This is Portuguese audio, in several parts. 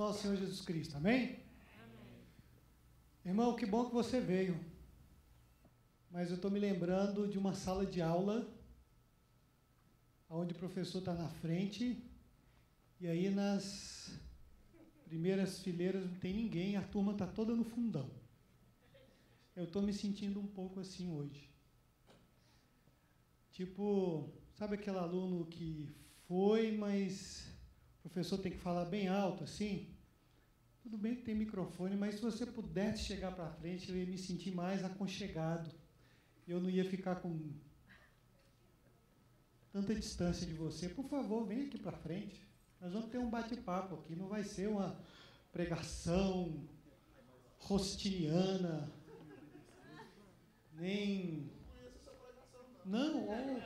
nosso Senhor Jesus Cristo. Amém? Amém. Irmão, que bom que você veio. Mas eu estou me lembrando de uma sala de aula, onde o professor está na frente, e aí nas primeiras fileiras não tem ninguém, a turma está toda no fundão. Eu estou me sentindo um pouco assim hoje. Tipo, sabe aquele aluno que foi, mas o professor tem que falar bem alto assim. Tudo bem que tem microfone, mas se você pudesse chegar para frente, eu ia me sentir mais aconchegado. Eu não ia ficar com tanta distância de você. Por favor, vem aqui para frente. Nós vamos ter um bate-papo aqui, não vai ser uma pregação rostiniana, nem. Não, ou...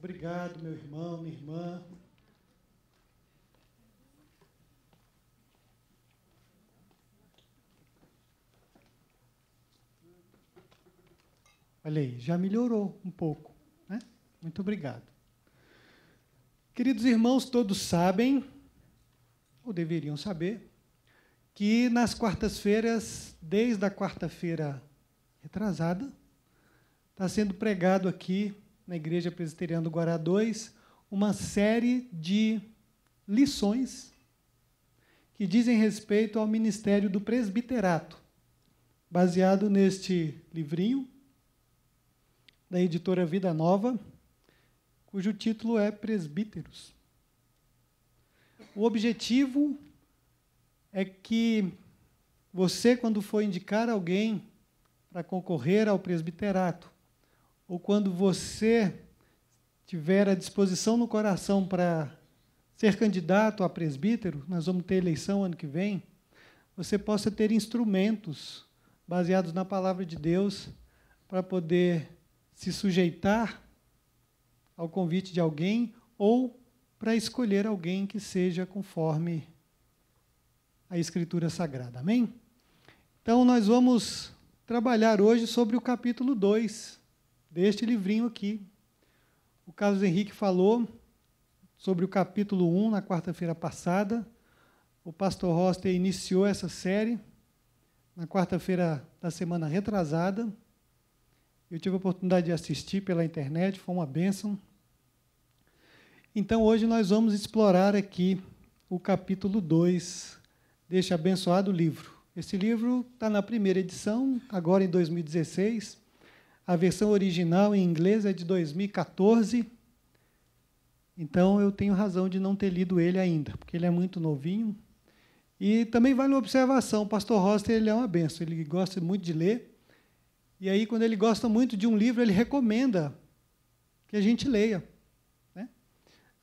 Obrigado, meu irmão, minha irmã. Olha aí, já melhorou um pouco. Né? Muito obrigado. Queridos irmãos, todos sabem, ou deveriam saber, que nas quartas-feiras, desde a quarta-feira retrasada, está sendo pregado aqui na Igreja Presbiteriana do Guará 2, uma série de lições que dizem respeito ao ministério do presbiterato, baseado neste livrinho da editora Vida Nova, cujo título é Presbíteros. O objetivo é que você, quando for indicar alguém para concorrer ao presbiterato, ou quando você tiver a disposição no coração para ser candidato a presbítero, nós vamos ter eleição ano que vem, você possa ter instrumentos baseados na palavra de Deus para poder se sujeitar ao convite de alguém ou para escolher alguém que seja conforme a Escritura Sagrada. Amém? Então, nós vamos trabalhar hoje sobre o capítulo 2 deste livrinho aqui. O Carlos Henrique falou sobre o capítulo 1 na quarta-feira passada. O pastor Roster iniciou essa série na quarta-feira da semana retrasada. Eu tive a oportunidade de assistir pela internet, foi uma bênção. Então hoje nós vamos explorar aqui o capítulo 2 deste abençoado livro. Esse livro está na primeira edição, agora em 2016 a versão original em inglês é de 2014. Então eu tenho razão de não ter lido ele ainda, porque ele é muito novinho. E também vale uma observação, o pastor Roster ele é uma benção, ele gosta muito de ler. E aí quando ele gosta muito de um livro, ele recomenda que a gente leia. Né?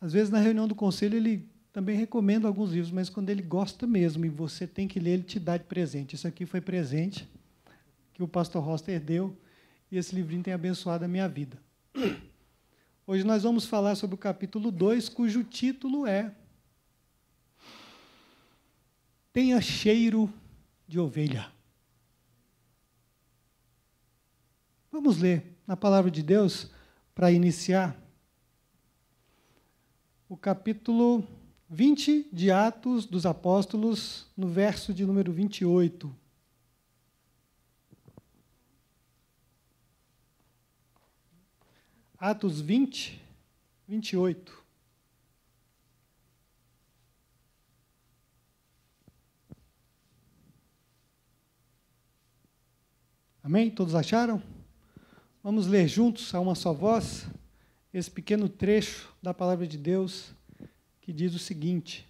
Às vezes na reunião do conselho ele também recomenda alguns livros, mas quando ele gosta mesmo e você tem que ler, ele te dá de presente. Isso aqui foi presente que o pastor Roster deu e esse livrinho tem abençoado a minha vida. Hoje nós vamos falar sobre o capítulo 2, cujo título é Tenha cheiro de ovelha. Vamos ler na palavra de Deus para iniciar o capítulo 20 de Atos dos Apóstolos, no verso de número 28. Atos 20, 28. Amém? Todos acharam? Vamos ler juntos, a uma só voz, esse pequeno trecho da palavra de Deus que diz o seguinte: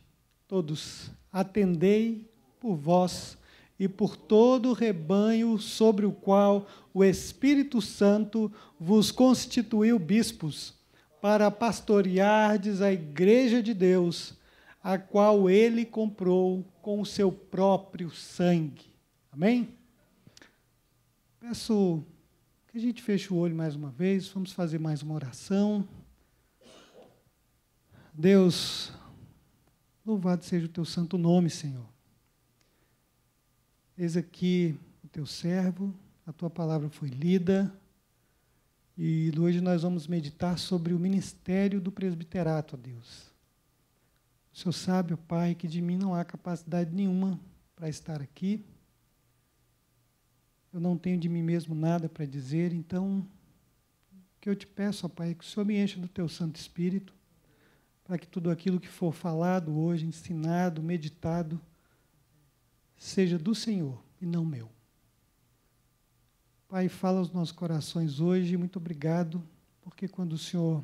Todos, atendei por vós e por todo o rebanho sobre o qual o Espírito Santo vos constituiu bispos, para pastoreardes a igreja de Deus, a qual ele comprou com o seu próprio sangue. Amém? Peço que a gente feche o olho mais uma vez, vamos fazer mais uma oração. Deus, louvado seja o teu santo nome, Senhor Eis aqui o teu servo, a tua palavra foi lida, e hoje nós vamos meditar sobre o ministério do presbiterato, a Deus. O Senhor sabe, ó Pai, que de mim não há capacidade nenhuma para estar aqui. Eu não tenho de mim mesmo nada para dizer, então o que eu te peço, ó Pai, é que o Senhor me encha do teu Santo Espírito, para que tudo aquilo que for falado hoje, ensinado, meditado, seja do Senhor e não meu. Pai, fala aos nossos corações hoje, muito obrigado, porque quando o Senhor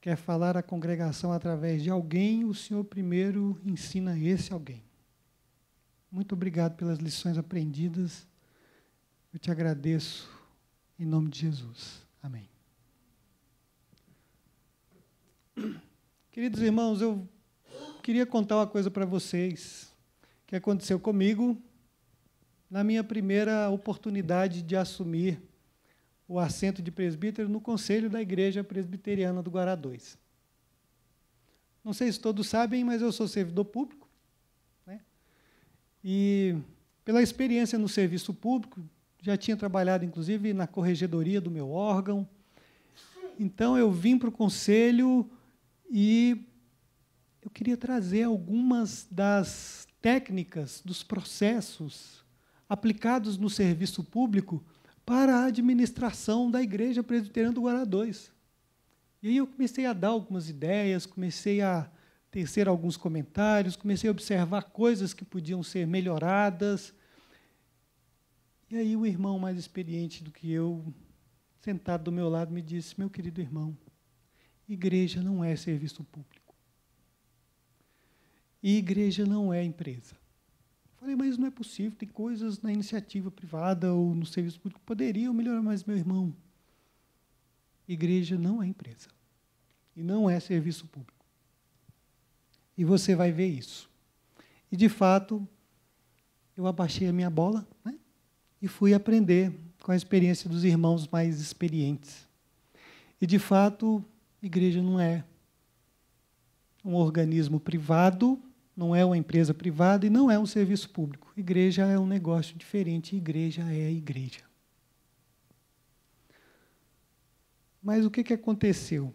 quer falar à congregação através de alguém, o Senhor primeiro ensina esse alguém. Muito obrigado pelas lições aprendidas. Eu te agradeço em nome de Jesus. Amém. Queridos irmãos, eu queria contar uma coisa para vocês que aconteceu comigo na minha primeira oportunidade de assumir o assento de presbítero no conselho da Igreja Presbiteriana do Guará 2. Não sei se todos sabem, mas eu sou servidor público. Né? E, pela experiência no serviço público, já tinha trabalhado, inclusive, na corregedoria do meu órgão. Então, eu vim para o conselho e eu queria trazer algumas das técnicas, dos processos aplicados no serviço público para a administração da Igreja Presbiteriana do Guará II. E aí eu comecei a dar algumas ideias, comecei a tecer alguns comentários, comecei a observar coisas que podiam ser melhoradas. E aí o irmão mais experiente do que eu, sentado do meu lado, me disse: "Meu querido irmão, igreja não é serviço público. E igreja não é empresa. Falei, mas não é possível, tem coisas na iniciativa privada ou no serviço público que poderiam melhorar, mas, meu irmão, igreja não é empresa. E não é serviço público. E você vai ver isso. E, de fato, eu abaixei a minha bola né? e fui aprender com a experiência dos irmãos mais experientes. E, de fato, igreja não é um organismo privado não é uma empresa privada e não é um serviço público. Igreja é um negócio diferente, igreja é a igreja. Mas o que, que aconteceu?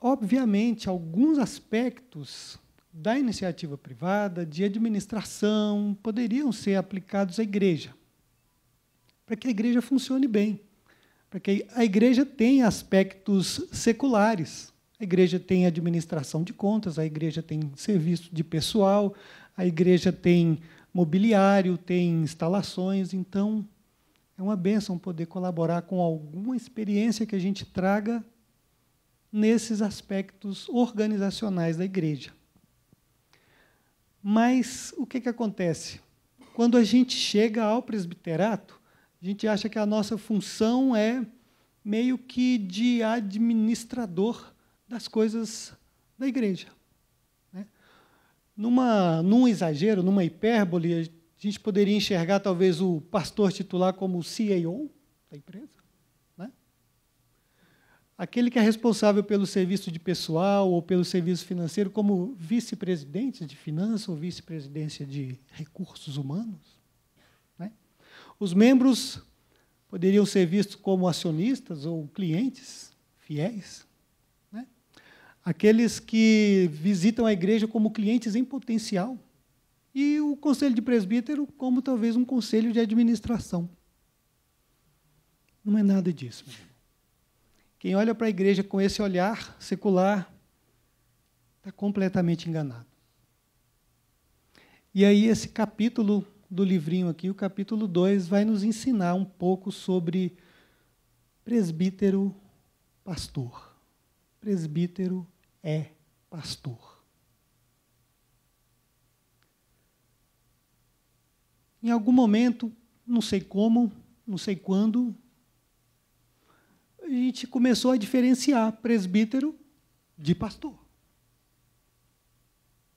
Obviamente, alguns aspectos da iniciativa privada, de administração, poderiam ser aplicados à igreja, para que a igreja funcione bem, para que a igreja tenha aspectos seculares a igreja tem administração de contas, a igreja tem serviço de pessoal, a igreja tem mobiliário, tem instalações, então é uma bênção poder colaborar com alguma experiência que a gente traga nesses aspectos organizacionais da igreja. Mas o que, que acontece? Quando a gente chega ao presbiterato, a gente acha que a nossa função é meio que de administrador das coisas da igreja. Né? Numa, num exagero, numa hipérbole, a gente poderia enxergar talvez o pastor titular como o CEO da empresa, né? aquele que é responsável pelo serviço de pessoal ou pelo serviço financeiro como vice-presidente de finanças ou vice-presidência de recursos humanos. Né? Os membros poderiam ser vistos como acionistas ou clientes fiéis aqueles que visitam a igreja como clientes em potencial, e o conselho de presbítero como talvez um conselho de administração. Não é nada disso. Quem olha para a igreja com esse olhar secular está completamente enganado. E aí, esse capítulo do livrinho aqui, o capítulo 2, vai nos ensinar um pouco sobre presbítero pastor. Presbítero pastor é pastor. Em algum momento, não sei como, não sei quando, a gente começou a diferenciar presbítero de pastor.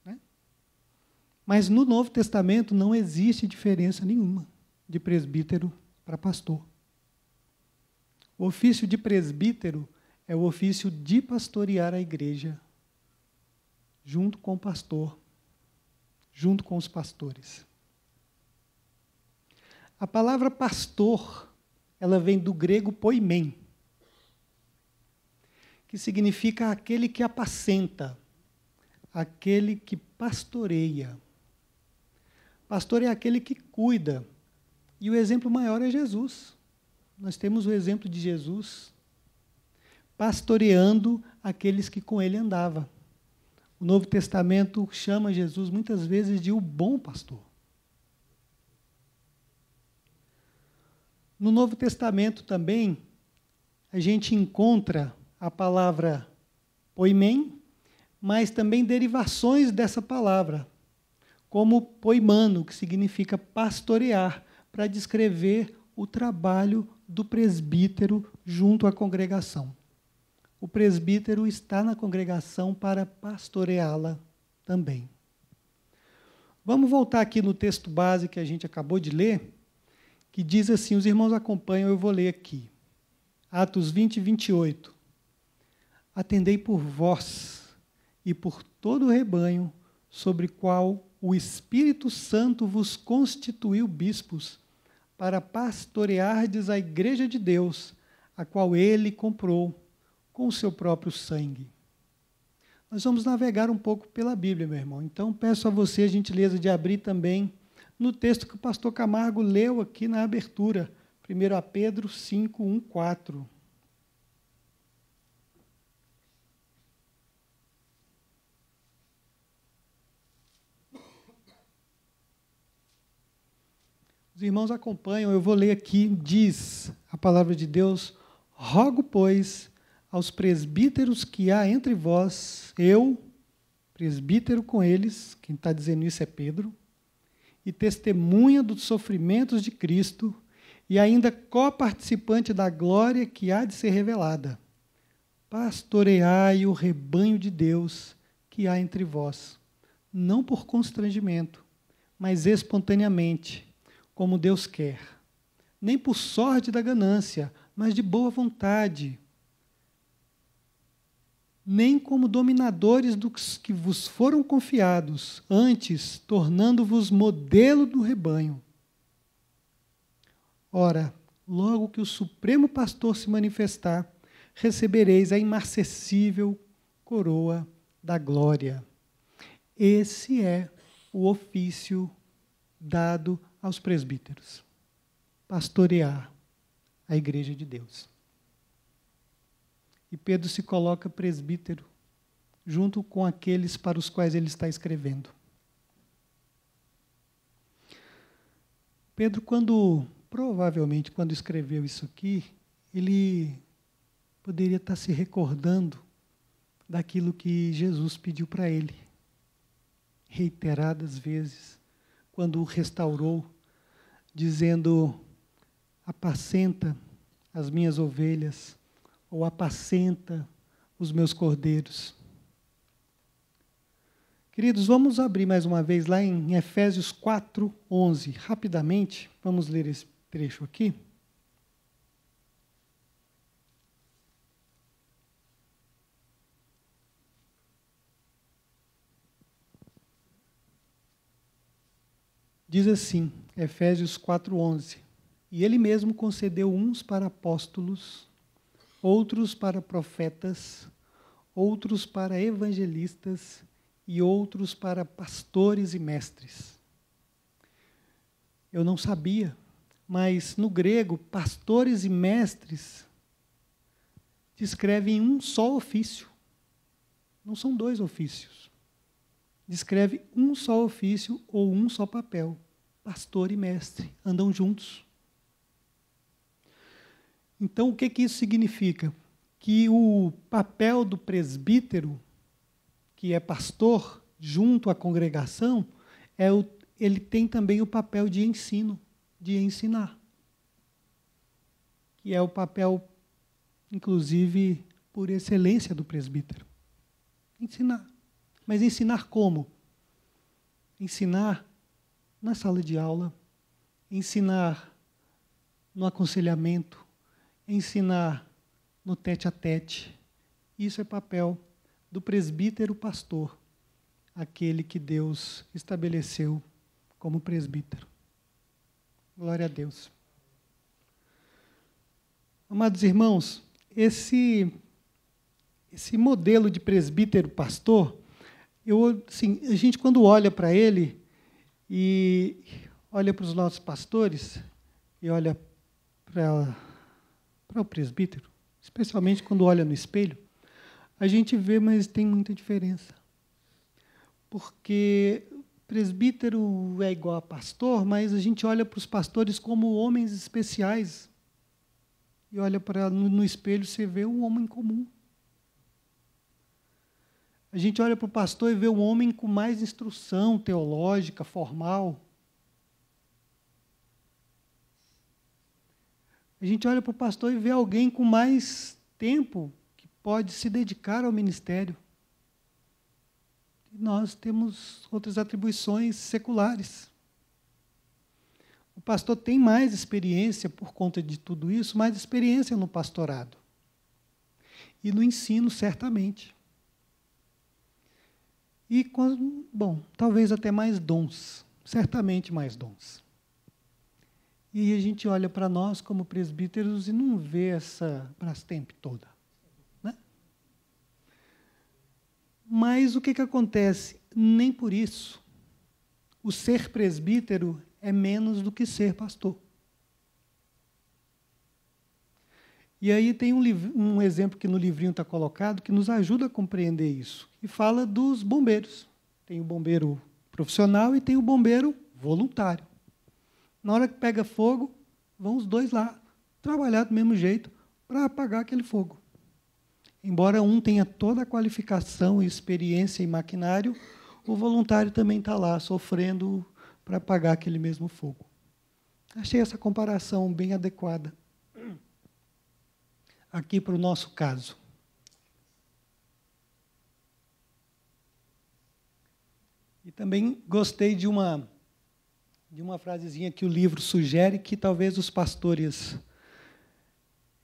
Né? Mas no Novo Testamento não existe diferença nenhuma de presbítero para pastor. O ofício de presbítero é o ofício de pastorear a igreja, junto com o pastor, junto com os pastores. A palavra pastor, ela vem do grego poimen, que significa aquele que apacenta, aquele que pastoreia. Pastor é aquele que cuida. E o exemplo maior é Jesus. Nós temos o exemplo de Jesus pastoreando aqueles que com ele andava. O Novo Testamento chama Jesus muitas vezes de o bom pastor. No Novo Testamento também a gente encontra a palavra poimen, mas também derivações dessa palavra, como poimano, que significa pastorear, para descrever o trabalho do presbítero junto à congregação o presbítero está na congregação para pastoreá-la também. Vamos voltar aqui no texto base que a gente acabou de ler, que diz assim: os irmãos acompanham, eu vou ler aqui. Atos 20, 28. Atendei por vós e por todo o rebanho sobre qual o Espírito Santo vos constituiu bispos, para pastoreardes a igreja de Deus, a qual ele comprou com o seu próprio sangue. Nós vamos navegar um pouco pela Bíblia, meu irmão. Então, peço a você a gentileza de abrir também no texto que o pastor Camargo leu aqui na abertura, 1 Pedro 5, 1, 4. Os irmãos acompanham, eu vou ler aqui, diz a palavra de Deus: Rogo, pois, aos presbíteros que há entre vós, eu, presbítero com eles, quem está dizendo isso é Pedro, e testemunha dos sofrimentos de Cristo, e ainda coparticipante da glória que há de ser revelada. Pastoreai o rebanho de Deus que há entre vós, não por constrangimento, mas espontaneamente, como Deus quer, nem por sorte da ganância, mas de boa vontade, nem como dominadores dos que vos foram confiados, antes tornando-vos modelo do rebanho. Ora, logo que o Supremo Pastor se manifestar, recebereis a imarcessível coroa da glória. Esse é o ofício dado aos presbíteros: pastorear a Igreja de Deus. E Pedro se coloca presbítero, junto com aqueles para os quais ele está escrevendo. Pedro, quando provavelmente quando escreveu isso aqui, ele poderia estar se recordando daquilo que Jesus pediu para ele, reiteradas vezes, quando o restaurou, dizendo: Apacenta as minhas ovelhas, ou apacenta os meus cordeiros. Queridos, vamos abrir mais uma vez lá em Efésios 4, 11. Rapidamente, vamos ler esse trecho aqui. Diz assim, Efésios 4:11. E ele mesmo concedeu uns para apóstolos, outros para profetas, outros para evangelistas e outros para pastores e mestres. Eu não sabia, mas no grego, pastores e mestres descrevem um só ofício. Não são dois ofícios. Descreve um só ofício ou um só papel. Pastor e mestre andam juntos. Então, o que, que isso significa? Que o papel do presbítero, que é pastor, junto à congregação, é o, ele tem também o papel de ensino, de ensinar. Que é o papel, inclusive, por excelência do presbítero. Ensinar. Mas ensinar como? Ensinar na sala de aula, ensinar no aconselhamento, ensinar no tete a tete. Isso é papel do presbítero pastor, aquele que Deus estabeleceu como presbítero. Glória a Deus. Amados irmãos, esse esse modelo de presbítero pastor, eu assim, a gente quando olha para ele e olha para os nossos pastores e olha para para o presbítero, especialmente quando olha no espelho, a gente vê, mas tem muita diferença. Porque presbítero é igual a pastor, mas a gente olha para os pastores como homens especiais. E olha para no, no espelho, você vê um homem comum. A gente olha para o pastor e vê um homem com mais instrução teológica, formal. a gente olha para o pastor e vê alguém com mais tempo que pode se dedicar ao ministério. E nós temos outras atribuições seculares. O pastor tem mais experiência por conta de tudo isso, mais experiência no pastorado. E no ensino, certamente. E, com, bom, talvez até mais dons certamente mais dons. E a gente olha para nós como presbíteros e não vê essa brastemp toda. Né? Mas o que, que acontece? Nem por isso o ser presbítero é menos do que ser pastor. E aí tem um, um exemplo que no livrinho está colocado que nos ajuda a compreender isso. E fala dos bombeiros. Tem o bombeiro profissional e tem o bombeiro voluntário. Na hora que pega fogo, vão os dois lá trabalhar do mesmo jeito para apagar aquele fogo. Embora um tenha toda a qualificação, experiência e maquinário, o voluntário também está lá sofrendo para apagar aquele mesmo fogo. Achei essa comparação bem adequada aqui para o nosso caso. E também gostei de uma de uma frasezinha que o livro sugere que talvez os pastores,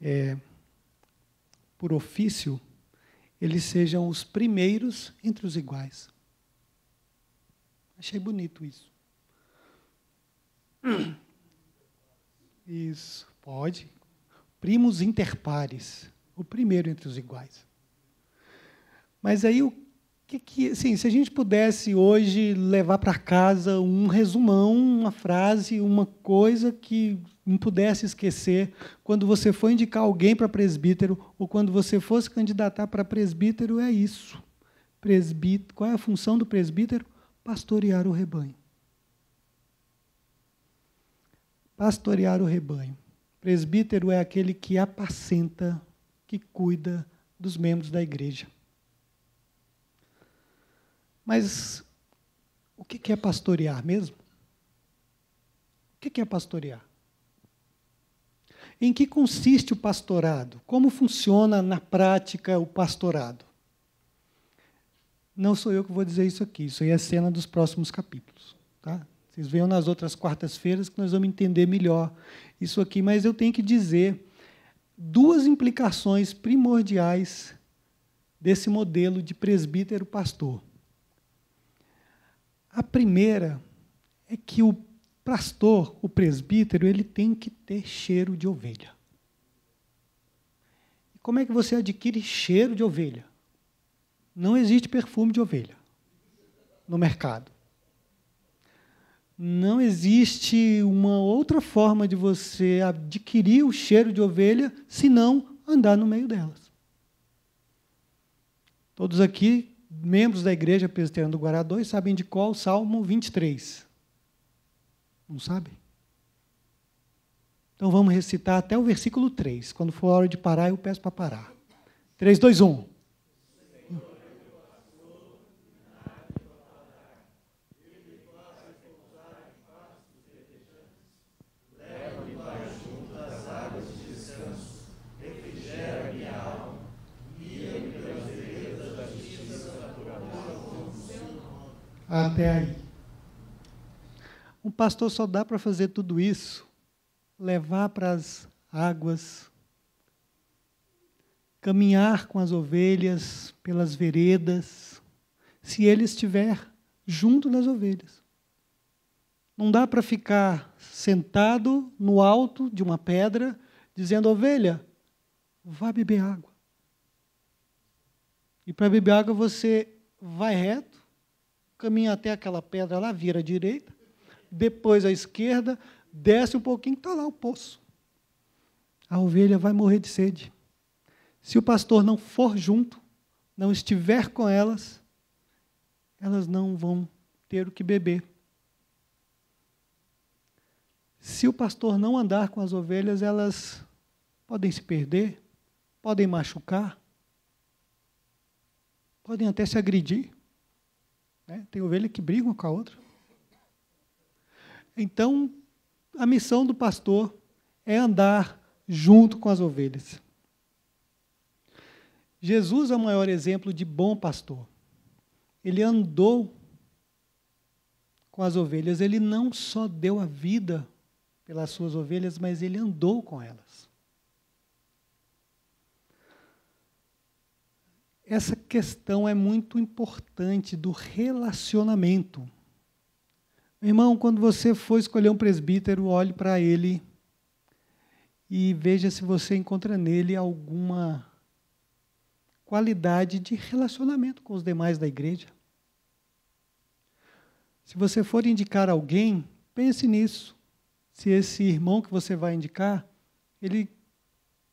é, por ofício, eles sejam os primeiros entre os iguais. Achei bonito isso. Isso, pode. Primos interpares, o primeiro entre os iguais. Mas aí o que, que assim, se a gente pudesse hoje levar para casa um resumão, uma frase, uma coisa que não pudesse esquecer quando você for indicar alguém para presbítero ou quando você fosse candidatar para presbítero, é isso. Presbítero, qual é a função do presbítero? Pastorear o rebanho. Pastorear o rebanho. Presbítero é aquele que apacenta, que cuida dos membros da igreja. Mas o que é pastorear mesmo? O que é pastorear? Em que consiste o pastorado? Como funciona na prática o pastorado? Não sou eu que vou dizer isso aqui, isso aí é cena dos próximos capítulos. Tá? Vocês venham nas outras quartas-feiras que nós vamos entender melhor isso aqui, mas eu tenho que dizer duas implicações primordiais desse modelo de presbítero-pastor. A primeira é que o pastor, o presbítero, ele tem que ter cheiro de ovelha. E como é que você adquire cheiro de ovelha? Não existe perfume de ovelha no mercado. Não existe uma outra forma de você adquirir o cheiro de ovelha senão andar no meio delas. Todos aqui membros da Igreja Presbiteriana do Guará 2 sabem de qual Salmo 23. Não sabem? Então vamos recitar até o versículo 3. Quando for a hora de parar, eu peço para parar. 3, 2, 1. até aí. Um pastor só dá para fazer tudo isso, levar para as águas, caminhar com as ovelhas pelas veredas, se ele estiver junto das ovelhas. Não dá para ficar sentado no alto de uma pedra, dizendo: ovelha, vá beber água. E para beber água você vai reto caminha até aquela pedra lá, vira à direita, depois à esquerda, desce um pouquinho, está lá o poço. A ovelha vai morrer de sede. Se o pastor não for junto, não estiver com elas, elas não vão ter o que beber. Se o pastor não andar com as ovelhas, elas podem se perder, podem machucar, podem até se agredir. Né? Tem ovelha que brigam com a outra. Então, a missão do pastor é andar junto com as ovelhas. Jesus é o maior exemplo de bom pastor. Ele andou com as ovelhas, ele não só deu a vida pelas suas ovelhas, mas ele andou com elas. essa questão é muito importante do relacionamento. Irmão, quando você for escolher um presbítero, olhe para ele e veja se você encontra nele alguma qualidade de relacionamento com os demais da igreja. Se você for indicar alguém, pense nisso. Se esse irmão que você vai indicar, ele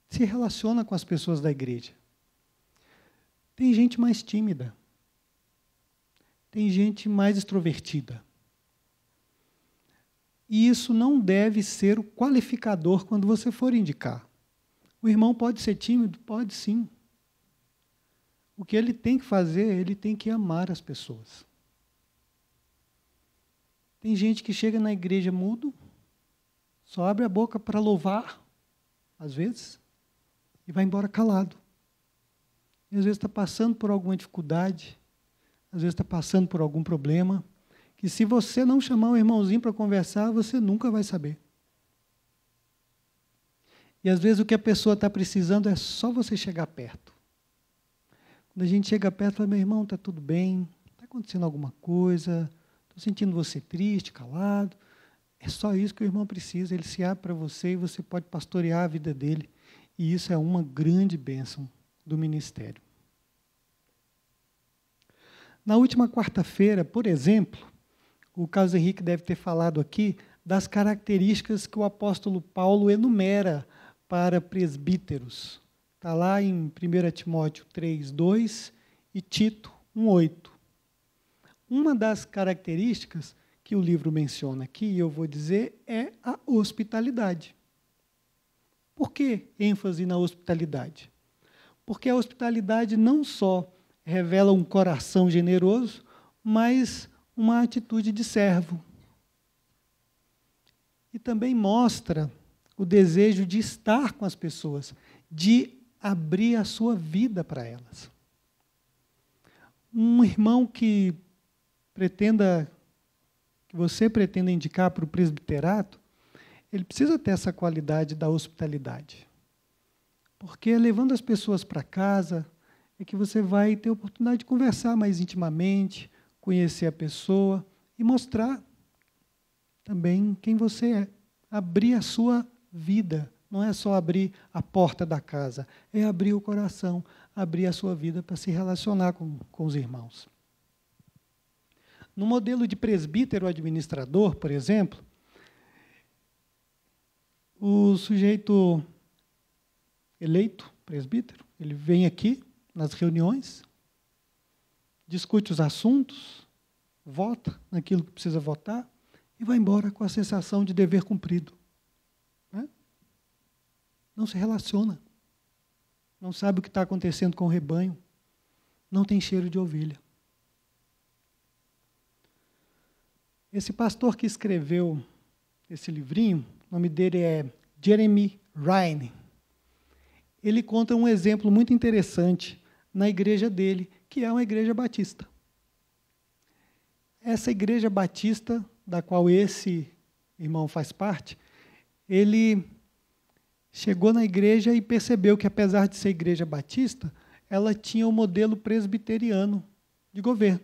se relaciona com as pessoas da igreja. Tem gente mais tímida. Tem gente mais extrovertida. E isso não deve ser o qualificador quando você for indicar. O irmão pode ser tímido? Pode sim. O que ele tem que fazer, ele tem que amar as pessoas. Tem gente que chega na igreja mudo, só abre a boca para louvar, às vezes, e vai embora calado e às vezes está passando por alguma dificuldade, às vezes está passando por algum problema, que se você não chamar o irmãozinho para conversar, você nunca vai saber. E às vezes o que a pessoa está precisando é só você chegar perto. Quando a gente chega perto, fala: meu irmão, está tudo bem? Está acontecendo alguma coisa? Estou sentindo você triste, calado. É só isso que o irmão precisa. Ele se abre para você e você pode pastorear a vida dele. E isso é uma grande bênção do ministério. Na última quarta-feira, por exemplo, o Carlos Henrique deve ter falado aqui das características que o apóstolo Paulo enumera para presbíteros. Está lá em 1 Timóteo 3, 2 e Tito 1, 8. Uma das características que o livro menciona aqui, e eu vou dizer, é a hospitalidade. Por que ênfase na hospitalidade? Porque a hospitalidade não só revela um coração generoso, mas uma atitude de servo. E também mostra o desejo de estar com as pessoas, de abrir a sua vida para elas. Um irmão que pretenda que você pretenda indicar para o presbiterato, ele precisa ter essa qualidade da hospitalidade. Porque levando as pessoas para casa, é que você vai ter oportunidade de conversar mais intimamente, conhecer a pessoa e mostrar também quem você é. Abrir a sua vida. Não é só abrir a porta da casa, é abrir o coração, abrir a sua vida para se relacionar com, com os irmãos. No modelo de presbítero administrador, por exemplo, o sujeito eleito, presbítero, ele vem aqui, nas reuniões, discute os assuntos, vota naquilo que precisa votar e vai embora com a sensação de dever cumprido. Né? Não se relaciona. Não sabe o que está acontecendo com o rebanho. Não tem cheiro de ovelha. Esse pastor que escreveu esse livrinho, o nome dele é Jeremy Ryan. Ele conta um exemplo muito interessante na igreja dele, que é uma igreja batista. Essa igreja batista, da qual esse irmão faz parte, ele chegou na igreja e percebeu que, apesar de ser igreja batista, ela tinha o um modelo presbiteriano de governo.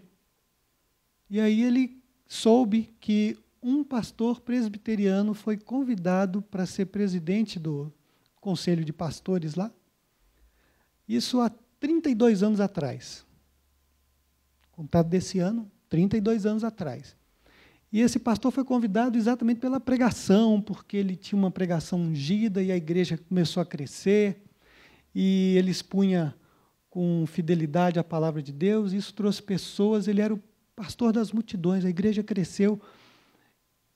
E aí ele soube que um pastor presbiteriano foi convidado para ser presidente do conselho de pastores lá. Isso há 32 anos atrás. Contado desse ano, 32 anos atrás. E esse pastor foi convidado exatamente pela pregação, porque ele tinha uma pregação ungida e a igreja começou a crescer, e ele expunha com fidelidade a palavra de Deus, isso trouxe pessoas, ele era o pastor das multidões, a igreja cresceu,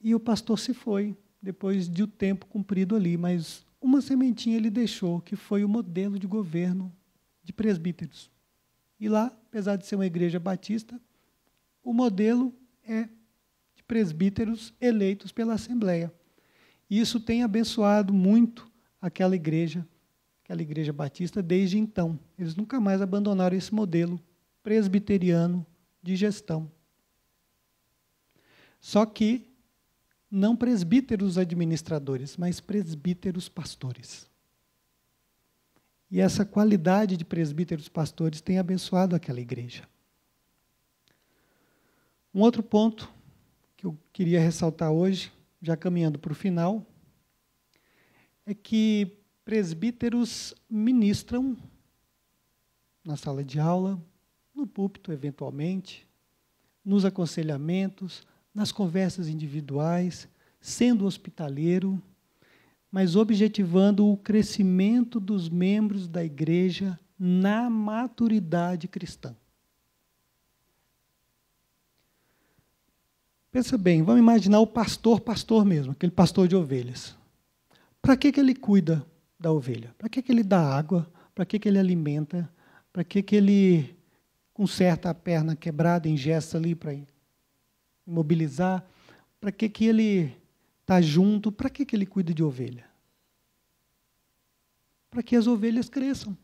e o pastor se foi, depois de o um tempo cumprido ali, mas uma sementinha ele deixou, que foi o modelo de governo de presbíteros. E lá, apesar de ser uma igreja batista, o modelo é de presbíteros eleitos pela Assembleia. E isso tem abençoado muito aquela igreja, aquela igreja batista desde então. Eles nunca mais abandonaram esse modelo presbiteriano de gestão. Só que não presbíteros administradores, mas presbíteros pastores. E essa qualidade de presbíteros pastores tem abençoado aquela igreja. Um outro ponto que eu queria ressaltar hoje, já caminhando para o final, é que presbíteros ministram na sala de aula, no púlpito, eventualmente, nos aconselhamentos, nas conversas individuais, sendo hospitaleiro mas objetivando o crescimento dos membros da igreja na maturidade cristã. Pensa bem, vamos imaginar o pastor, pastor mesmo, aquele pastor de ovelhas. Para que, que ele cuida da ovelha? Para que, que ele dá água? Para que, que ele alimenta? Para que, que ele conserta a perna quebrada, ingesta ali para imobilizar? Para que, que ele está junto, para que, que ele cuida de ovelha? Para que as ovelhas cresçam.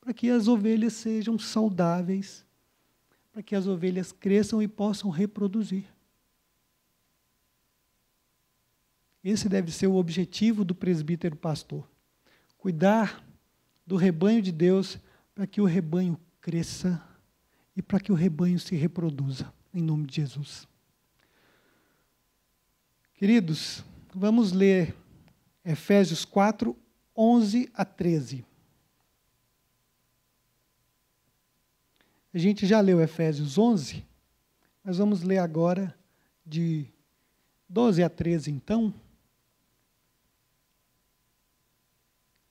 Para que as ovelhas sejam saudáveis. Para que as ovelhas cresçam e possam reproduzir. Esse deve ser o objetivo do presbítero pastor: cuidar do rebanho de Deus para que o rebanho cresça e para que o rebanho se reproduza, em nome de Jesus. Queridos, vamos ler Efésios 4, 11 a 13. A gente já leu Efésios 11, mas vamos ler agora de 12 a 13, então.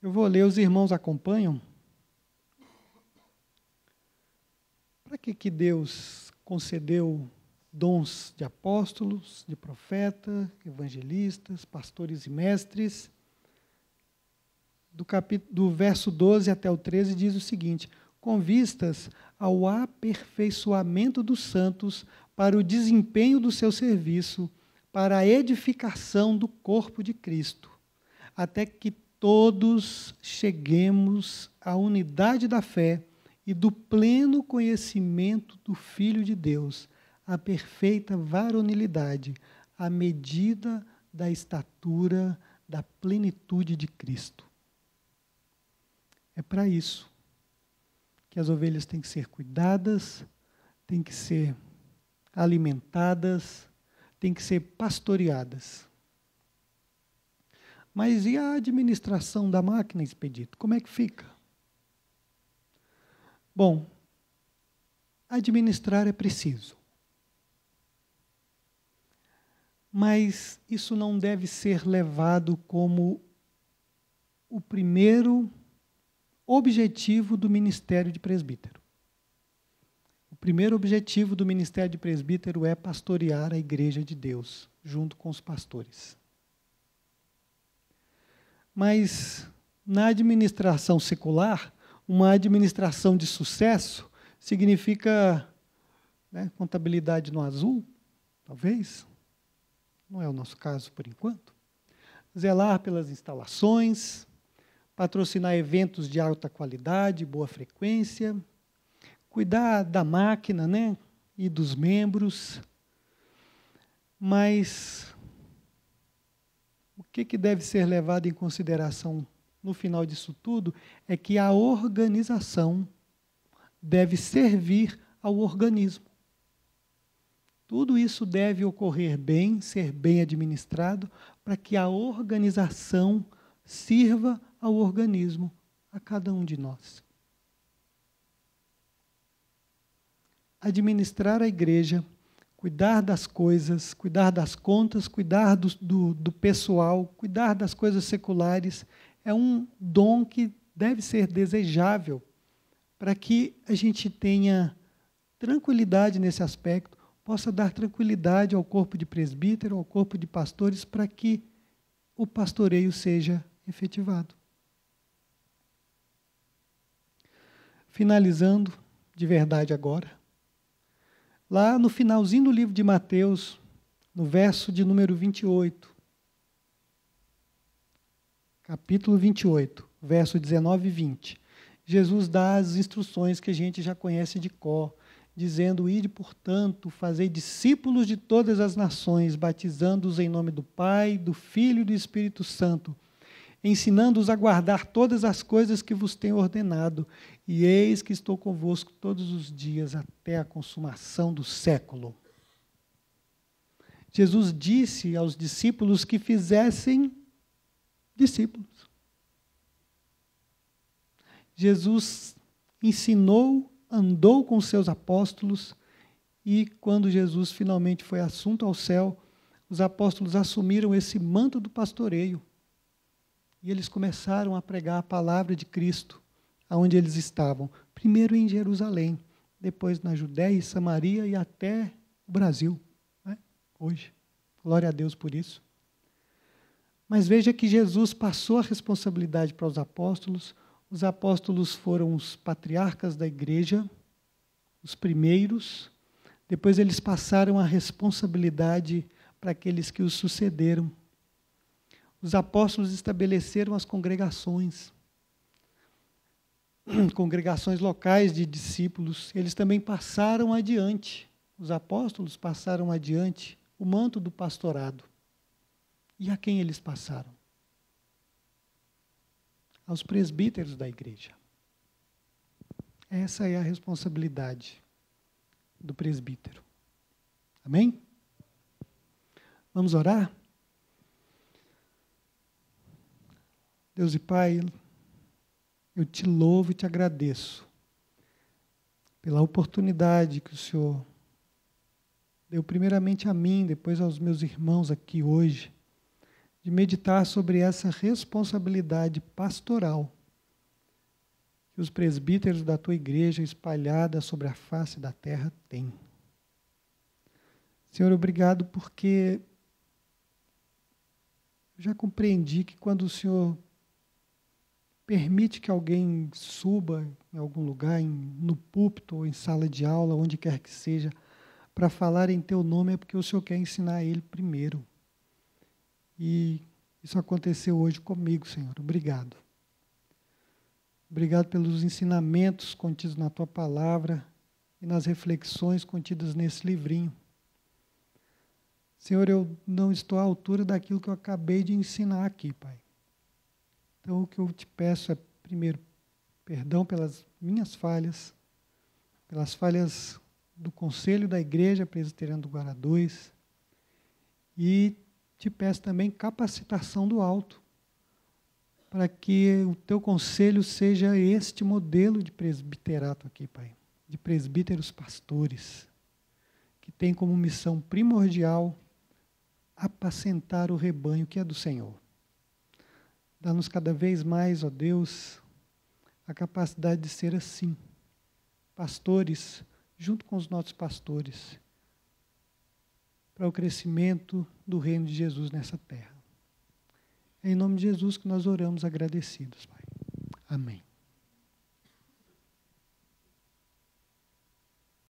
Eu vou ler, os irmãos acompanham. Para que, que Deus concedeu dons de apóstolos, de profeta, evangelistas, pastores e mestres. Do, capítulo, do verso 12 até o 13 diz o seguinte: com vistas ao aperfeiçoamento dos santos para o desempenho do seu serviço, para a edificação do corpo de Cristo, até que todos cheguemos à unidade da fé e do pleno conhecimento do Filho de Deus a perfeita varonilidade, à medida da estatura da plenitude de Cristo. É para isso que as ovelhas têm que ser cuidadas, têm que ser alimentadas, têm que ser pastoreadas. Mas e a administração da máquina, expedito? Como é que fica? Bom, administrar é preciso. Mas isso não deve ser levado como o primeiro objetivo do ministério de presbítero. O primeiro objetivo do ministério de presbítero é pastorear a igreja de Deus, junto com os pastores. Mas na administração secular, uma administração de sucesso significa né, contabilidade no azul, talvez, não é o nosso caso por enquanto, zelar pelas instalações, patrocinar eventos de alta qualidade, boa frequência, cuidar da máquina né, e dos membros. Mas o que, que deve ser levado em consideração no final disso tudo é que a organização deve servir ao organismo. Tudo isso deve ocorrer bem, ser bem administrado, para que a organização sirva ao organismo, a cada um de nós. Administrar a igreja, cuidar das coisas, cuidar das contas, cuidar do, do, do pessoal, cuidar das coisas seculares, é um dom que deve ser desejável para que a gente tenha tranquilidade nesse aspecto possa dar tranquilidade ao corpo de presbítero, ao corpo de pastores, para que o pastoreio seja efetivado. Finalizando, de verdade agora, lá no finalzinho do livro de Mateus, no verso de número 28, capítulo 28, verso 19 e 20, Jesus dá as instruções que a gente já conhece de cor dizendo: Ide, portanto, fazei discípulos de todas as nações, batizando-os em nome do Pai, do Filho e do Espírito Santo, ensinando-os a guardar todas as coisas que vos tenho ordenado, e eis que estou convosco todos os dias até a consumação do século. Jesus disse aos discípulos que fizessem discípulos. Jesus ensinou andou com seus apóstolos e quando Jesus finalmente foi assunto ao céu, os apóstolos assumiram esse manto do pastoreio e eles começaram a pregar a palavra de Cristo aonde eles estavam, primeiro em Jerusalém, depois na Judéia e Samaria e até o Brasil, né? hoje. Glória a Deus por isso. Mas veja que Jesus passou a responsabilidade para os apóstolos, os apóstolos foram os patriarcas da igreja, os primeiros. Depois eles passaram a responsabilidade para aqueles que os sucederam. Os apóstolos estabeleceram as congregações, congregações locais de discípulos. Eles também passaram adiante. Os apóstolos passaram adiante o manto do pastorado. E a quem eles passaram? aos presbíteros da igreja. Essa é a responsabilidade do presbítero. Amém? Vamos orar? Deus e Pai, eu te louvo e te agradeço pela oportunidade que o Senhor deu primeiramente a mim, depois aos meus irmãos aqui hoje, de meditar sobre essa responsabilidade pastoral que os presbíteros da tua igreja espalhada sobre a face da terra têm. Senhor, obrigado porque já compreendi que quando o Senhor permite que alguém suba em algum lugar, em, no púlpito ou em sala de aula, onde quer que seja, para falar em teu nome, é porque o Senhor quer ensinar ele primeiro. E isso aconteceu hoje comigo, Senhor. Obrigado. Obrigado pelos ensinamentos contidos na tua palavra e nas reflexões contidas nesse livrinho. Senhor, eu não estou à altura daquilo que eu acabei de ensinar aqui, Pai. Então, o que eu te peço é, primeiro, perdão pelas minhas falhas, pelas falhas do Conselho da Igreja Presbiteriana do Guará 2 e te peço também capacitação do alto, para que o teu conselho seja este modelo de presbiterato aqui, Pai, de presbíteros pastores, que tem como missão primordial apacentar o rebanho que é do Senhor. Dá-nos cada vez mais, ó Deus, a capacidade de ser assim, pastores, junto com os nossos pastores para o crescimento do reino de Jesus nessa terra. É em nome de Jesus que nós oramos agradecidos, Pai. Amém.